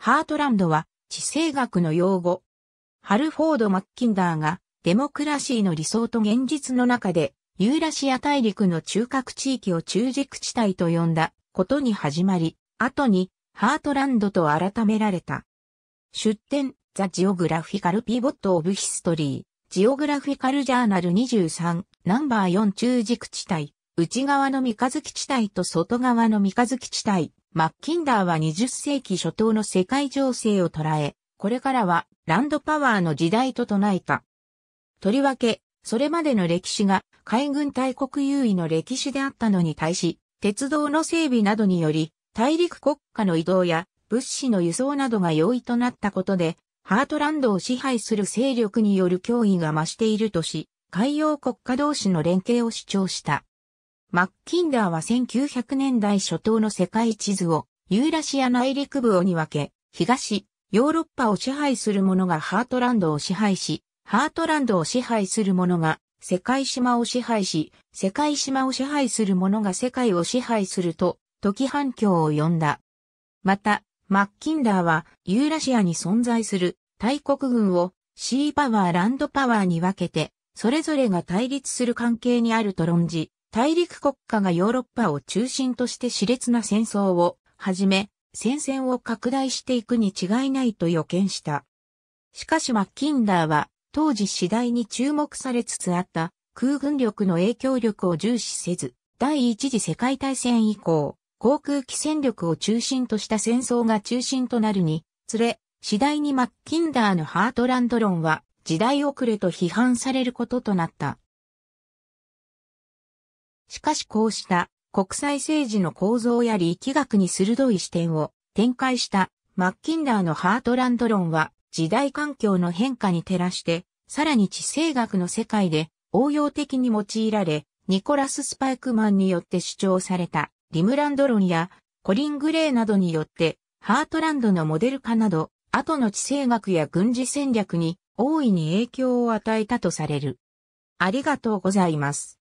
ハートランドは地政学の用語。ハルフォード・マッキンダーがデモクラシーの理想と現実の中でユーラシア大陸の中核地域を中軸地帯と呼んだことに始まり、後にハートランドと改められた。出典、ザ・ジオグラフィカル・ピボット・オブ・ヒストリー、ジオグラフィカル・ジャーナル23、ナンバー4中軸地帯、内側の三日月地帯と外側の三日月地帯、マッキンダーは20世紀初頭の世界情勢を捉え、これからはランドパワーの時代と唱えた。とりわけ、それまでの歴史が海軍大国優位の歴史であったのに対し、鉄道の整備などにより、大陸国家の移動や物資の輸送などが容易となったことで、ハートランドを支配する勢力による脅威が増しているとし、海洋国家同士の連携を主張した。マッキンダーは1900年代初頭の世界地図をユーラシア内陸部をに分け、東、ヨーロッパを支配する者がハートランドを支配し、ハートランドを支配する者が世界島を支配し、世界島を支配する者が世界を支配すると、時反響を呼んだ。また、マッキンダーはユーラシアに存在する大国軍をシーパワーランドパワーに分けて、それぞれが対立する関係にあると論じ、大陸国家がヨーロッパを中心として熾烈な戦争をはじめ、戦線を拡大していくに違いないと予見した。しかしマッキンダーは、当時次第に注目されつつあった空軍力の影響力を重視せず、第一次世界大戦以降、航空機戦力を中心とした戦争が中心となるに、つれ、次第にマッキンダーのハートランド論は時代遅れと批判されることとなった。しかしこうした国際政治の構造や力学に鋭い視点を展開したマッキンダーのハートランド論は時代環境の変化に照らして、さらに地政学の世界で応用的に用いられ、ニコラス・スパイクマンによって主張されたリムランド論やコリン・グレーなどによってハートランドのモデル化など、後の地政学や軍事戦略に大いに影響を与えたとされる。ありがとうございます。